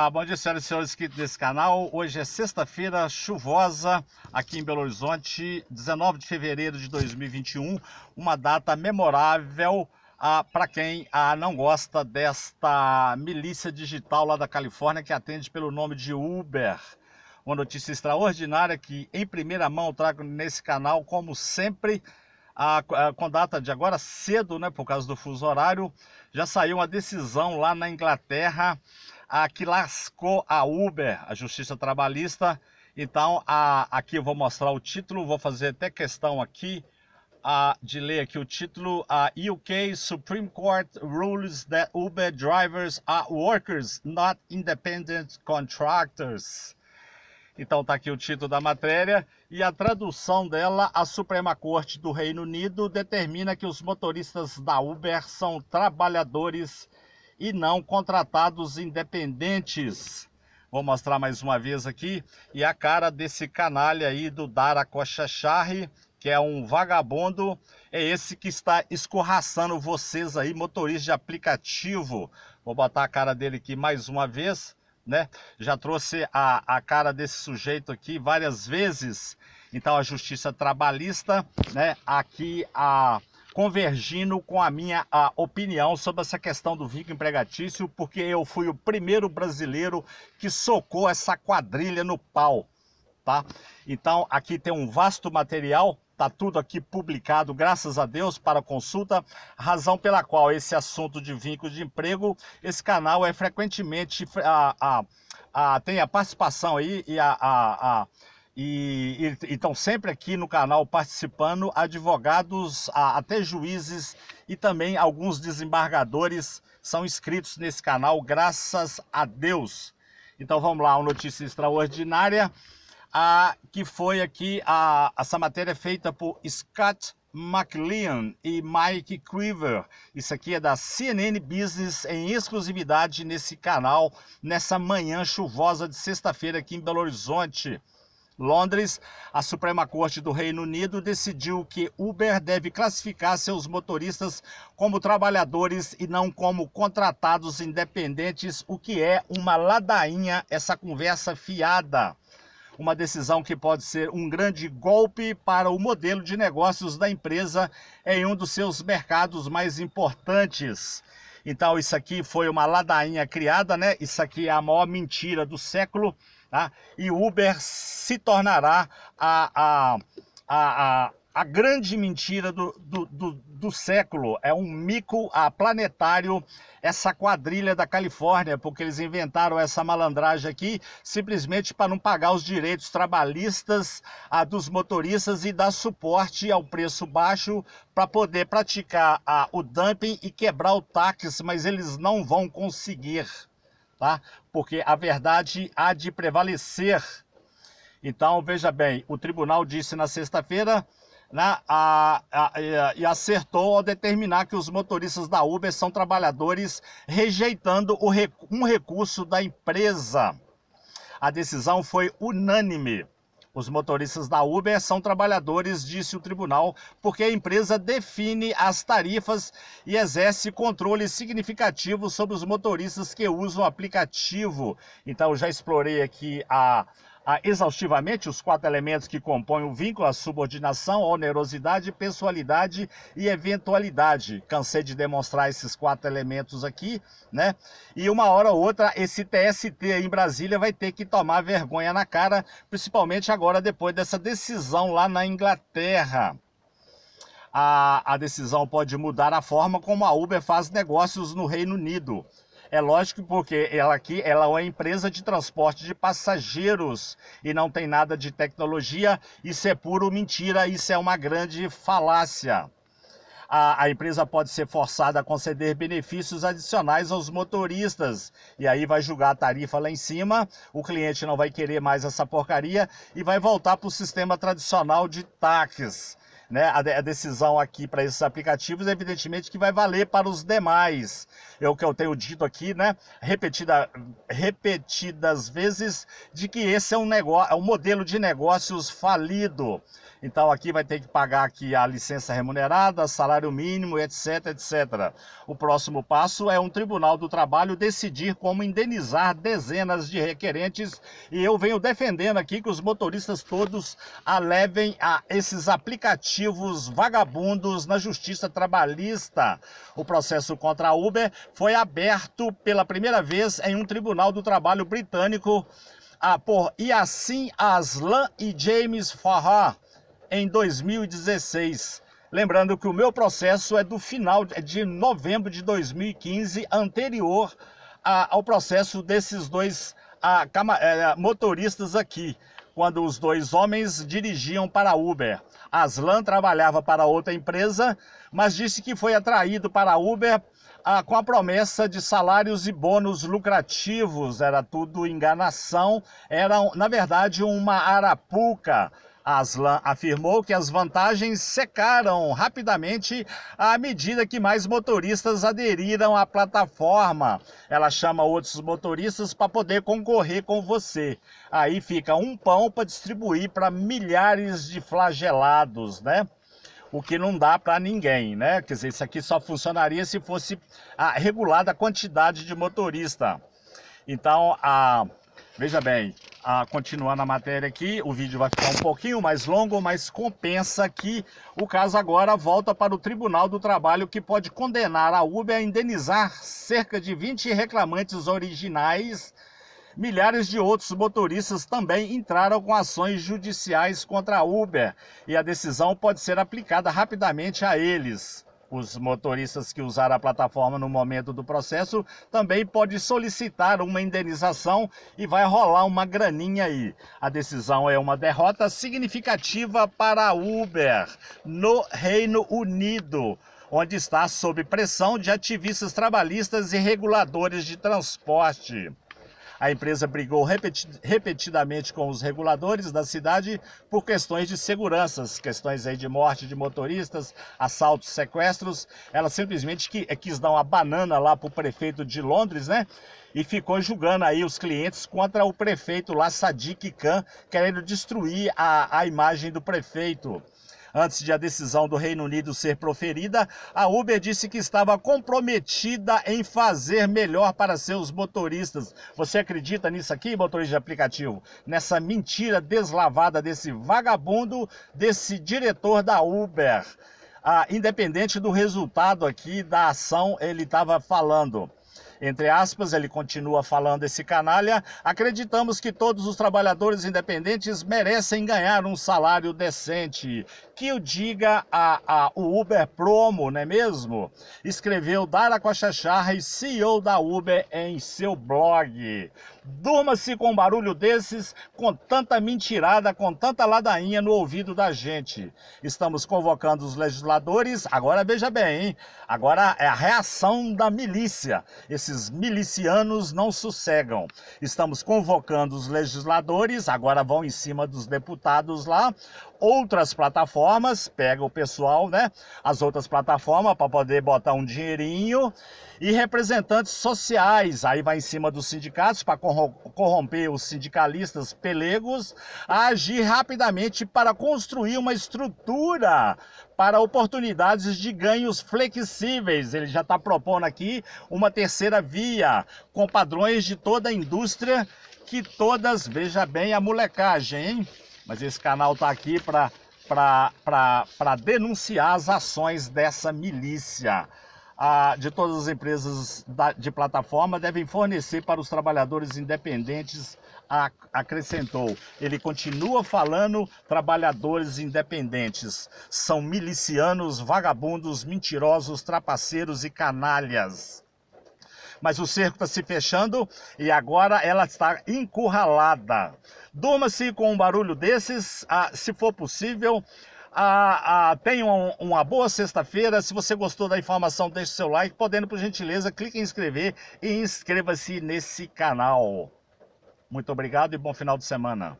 Ah, bom dia, senhoras e senhores inscritos desse canal. Hoje é sexta-feira chuvosa aqui em Belo Horizonte, 19 de fevereiro de 2021, uma data memorável ah, para quem ah, não gosta desta milícia digital lá da Califórnia que atende pelo nome de Uber. Uma notícia extraordinária que em primeira mão trago nesse canal, como sempre, a, ah, a, ah, com data de agora cedo, né, por causa do fuso horário, já saiu uma decisão lá na Inglaterra a que lascou a Uber, a Justiça Trabalhista. Então, a, aqui eu vou mostrar o título, vou fazer até questão aqui a, de ler aqui o título. A UK Supreme Court rules that Uber drivers are workers, not independent contractors. Então está aqui o título da matéria e a tradução dela, a Suprema Corte do Reino Unido determina que os motoristas da Uber são trabalhadores e não contratados independentes. Vou mostrar mais uma vez aqui. E a cara desse canalha aí do Dara Cocha que é um vagabundo, é esse que está escorraçando vocês aí, motorista de aplicativo. Vou botar a cara dele aqui mais uma vez, né? Já trouxe a, a cara desse sujeito aqui várias vezes. Então a Justiça Trabalhista, né? Aqui a convergindo com a minha a opinião sobre essa questão do vínculo empregatício, porque eu fui o primeiro brasileiro que socou essa quadrilha no pau, tá? Então, aqui tem um vasto material, tá tudo aqui publicado, graças a Deus, para consulta, razão pela qual esse assunto de vínculo de emprego, esse canal é frequentemente, a, a, a tem a participação aí e a, a e estão sempre aqui no canal participando advogados, a, até juízes e também alguns desembargadores são inscritos nesse canal, graças a Deus. Então vamos lá, uma notícia extraordinária, a, que foi aqui, a, essa matéria é feita por Scott McLean e Mike Creever. Isso aqui é da CNN Business em exclusividade nesse canal, nessa manhã chuvosa de sexta-feira aqui em Belo Horizonte. Londres, a Suprema Corte do Reino Unido decidiu que Uber deve classificar seus motoristas como trabalhadores e não como contratados independentes, o que é uma ladainha, essa conversa fiada. Uma decisão que pode ser um grande golpe para o modelo de negócios da empresa em um dos seus mercados mais importantes. Então, isso aqui foi uma ladainha criada, né? Isso aqui é a maior mentira do século. Tá? E Uber se tornará a, a, a, a, a grande mentira do, do, do, do, século. É um mico a planetário essa quadrilha da Califórnia, porque eles inventaram essa malandragem aqui simplesmente para não pagar os direitos trabalhistas a, dos motoristas e dar suporte ao preço baixo para poder praticar a, o dumping e quebrar o táxi, mas eles não vão conseguir tá? Porque a verdade há de prevalecer. Então, veja bem, o tribunal disse na sexta-feira né, e acertou ao determinar que os motoristas da Uber são trabalhadores, rejeitando o, um recurso da empresa. A decisão foi unânime. Os motoristas da Uber são trabalhadores, disse o tribunal, porque a empresa define as tarifas e exerce controle significativo sobre os motoristas que usam o aplicativo. Então, já explorei aqui a ah, exaustivamente os quatro elementos que compõem o vínculo, a subordinação, a onerosidade, pessoalidade e eventualidade. Cansei de demonstrar esses quatro elementos aqui, né? E uma hora ou outra, esse TST em Brasília vai ter que tomar vergonha na cara, principalmente agora depois dessa decisão lá na Inglaterra. A, a decisão pode mudar a forma como a Uber faz negócios no Reino Unido. É lógico porque ela aqui ela é uma empresa de transporte de passageiros e não tem nada de tecnologia. Isso é puro mentira, isso é uma grande falácia. A, a, empresa pode ser forçada a conceder benefícios adicionais aos motoristas. E aí vai julgar a tarifa lá em cima, o cliente não vai querer mais essa porcaria e vai voltar para o sistema tradicional de táxis né, a, a decisão aqui para esses aplicativos, evidentemente que vai valer para os demais. É o que eu tenho dito aqui, né, repetida, repetidas vezes, de que esse é um, negócio, é um modelo de negócios falido. Então aqui vai ter que pagar aqui a licença remunerada, salário mínimo, etc, etc. O próximo passo é um tribunal do trabalho decidir como indenizar dezenas de requerentes e eu venho defendendo aqui que os motoristas todos levem a esses aplicativos vagabundos na Justiça Trabalhista. O processo contra a Uber foi aberto pela primeira vez em um tribunal do trabalho britânico ah, por Yassin Aslan e James Farrar em 2016. Lembrando que o meu processo é do final de novembro de 2015, anterior ah, ao processo desses dois ah, eh, motoristas aqui quando os dois homens dirigiam para Uber. Aslan trabalhava para outra empresa, mas disse que foi atraído para Uber ah, com a promessa de salários e bônus lucrativos. Era tudo enganação, era, na verdade, uma arapuca. Aslan afirmou que as vantagens secaram rapidamente à medida que mais motoristas aderiram à plataforma. Ela chama outros motoristas para poder concorrer com você. Aí fica um pão para distribuir para milhares de flagelados, né? o que não dá para ninguém, né? Quer dizer, isso aqui só funcionaria se fosse regulada a quantidade de motorista. Então, a, Veja bem, a, ah, continuando a matéria aqui, o vídeo vai ficar um pouquinho mais longo, mas compensa que o caso agora volta para o Tribunal do Trabalho, que pode condenar a Uber a indenizar cerca de 20 reclamantes originais. Milhares de outros motoristas também entraram com ações judiciais contra a Uber e a decisão pode ser aplicada rapidamente a eles. Os motoristas que usaram a plataforma no momento do processo também pode solicitar uma indenização e vai rolar uma graninha aí. A decisão é uma derrota significativa para a Uber no Reino Unido onde está sob pressão de ativistas trabalhistas e reguladores de transporte. A empresa brigou repetidamente com os reguladores da cidade por questões de seguranças, questões aí de morte de motoristas, assaltos, sequestros. Ela simplesmente eh, quis dar uma banana lá para o prefeito de Londres, né? E ficou julgando aí os clientes contra o prefeito lá, Sadiq Khan, querendo destruir a, a imagem do prefeito. Antes de a decisão do Reino Unido ser proferida, a Uber disse que estava comprometida em fazer melhor para seus motoristas. Você acredita nisso aqui, motorista de aplicativo? Nessa mentira deslavada desse vagabundo, desse diretor da Uber. Ah, independente do resultado aqui da ação, ele estava falando. Entre aspas, ele continua falando esse canalha, acreditamos que todos os trabalhadores independentes merecem ganhar um salário decente. Que o diga a, a o Uber Promo, não é mesmo? Escreveu Dara Cocha e CEO da Uber, em seu blog. Durma-se com um barulho desses, com tanta mentirada, com tanta ladainha no ouvido da gente. Estamos convocando os legisladores, agora veja bem, hein? Agora é a reação da milícia. Esses milicianos não sossegam. Estamos convocando os legisladores, agora vão em cima dos deputados lá. Outras plataformas, pega o pessoal, né? As outras plataformas para poder botar um dinheirinho. E representantes sociais, aí vai em cima dos sindicatos para corromper corromper os sindicalistas pelegos agir rapidamente para construir uma estrutura para oportunidades de ganhos flexíveis. Ele já está propondo aqui uma terceira via com padrões de toda a indústria que todas, veja bem a molecagem, hein? Mas esse canal está aqui para denunciar as ações dessa milícia a, de todas as empresas da, de plataforma devem fornecer para os trabalhadores independentes, a, acrescentou. Ele continua falando: trabalhadores independentes são milicianos, vagabundos, mentirosos, trapaceiros e canalhas mas o cerco está se fechando e agora ela está encurralada. Durma-se com um barulho desses, ah, se for possível, ah, ah, tenham um, uma boa sexta-feira. Se você gostou da informação, deixe seu like. Podendo, por gentileza, clique em inscrever e inscreva-se nesse canal. Muito obrigado e bom final de semana.